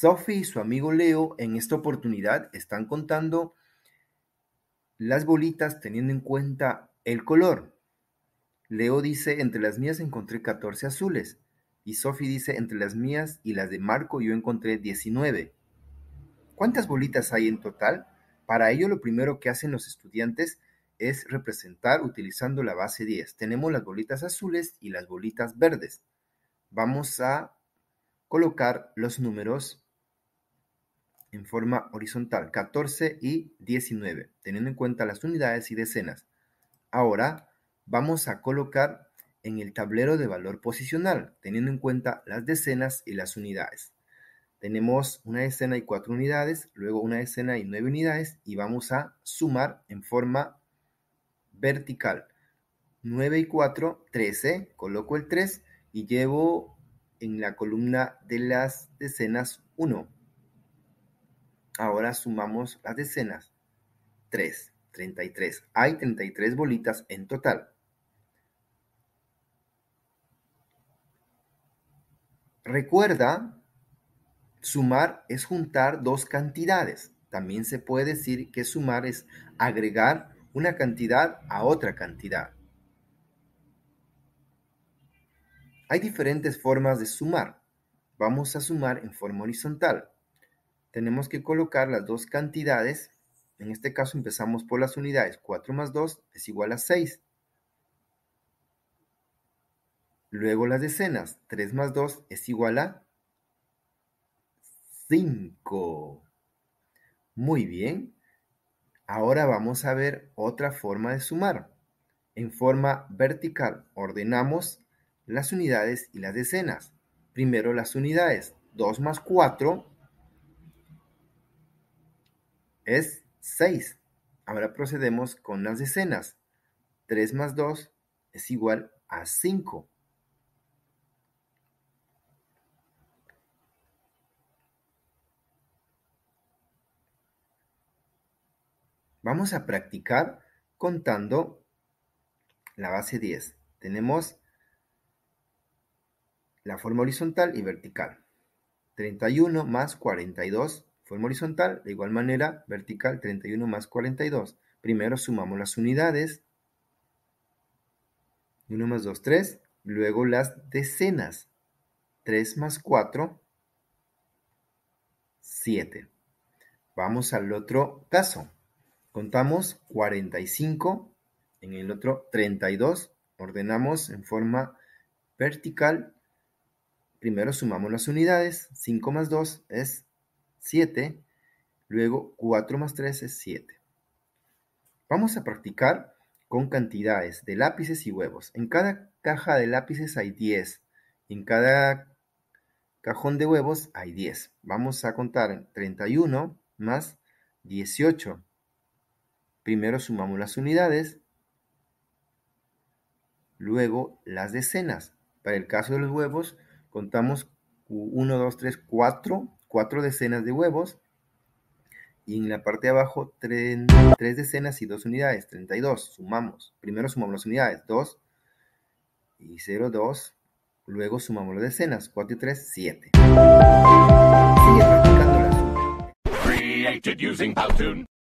Sophie y su amigo Leo en esta oportunidad están contando las bolitas teniendo en cuenta el color. Leo dice, entre las mías encontré 14 azules. Y Sophie dice, entre las mías y las de Marco yo encontré 19. ¿Cuántas bolitas hay en total? Para ello lo primero que hacen los estudiantes es representar utilizando la base 10. Tenemos las bolitas azules y las bolitas verdes. Vamos a colocar los números en forma horizontal 14 y 19, teniendo en cuenta las unidades y decenas. Ahora vamos a colocar en el tablero de valor posicional, teniendo en cuenta las decenas y las unidades. Tenemos una decena y cuatro unidades, luego una decena y nueve unidades y vamos a sumar en forma vertical. 9 y 4, 13, coloco el 3 y llevo en la columna de las decenas 1. Ahora sumamos las decenas. 3, 33. Hay 33 bolitas en total. Recuerda, sumar es juntar dos cantidades. También se puede decir que sumar es agregar una cantidad a otra cantidad. Hay diferentes formas de sumar. Vamos a sumar en forma horizontal tenemos que colocar las dos cantidades. En este caso empezamos por las unidades. 4 más 2 es igual a 6. Luego las decenas. 3 más 2 es igual a 5. Muy bien. Ahora vamos a ver otra forma de sumar. En forma vertical ordenamos las unidades y las decenas. Primero las unidades. 2 más 4 es 6. Ahora procedemos con las decenas. 3 más 2 es igual a 5. Vamos a practicar contando la base 10. Tenemos la forma horizontal y vertical. 31 más 42 forma horizontal, de igual manera, vertical 31 más 42. Primero sumamos las unidades. 1 más 2, 3. Luego las decenas. 3 más 4, 7. Vamos al otro caso. Contamos 45, en el otro 32. Ordenamos en forma vertical. Primero sumamos las unidades. 5 más 2 es 7, luego 4 más 3 es 7. Vamos a practicar con cantidades de lápices y huevos. En cada caja de lápices hay 10. En cada cajón de huevos hay 10. Vamos a contar 31 más 18. Primero sumamos las unidades, luego las decenas. Para el caso de los huevos, contamos 1, 2, 3, 4 cuatro decenas de huevos y en la parte de abajo 3 decenas y dos unidades, 32, sumamos, primero sumamos las unidades, 2 y 0, 2, luego sumamos las decenas, 4 y 3, 7. Sigue practicando la suma.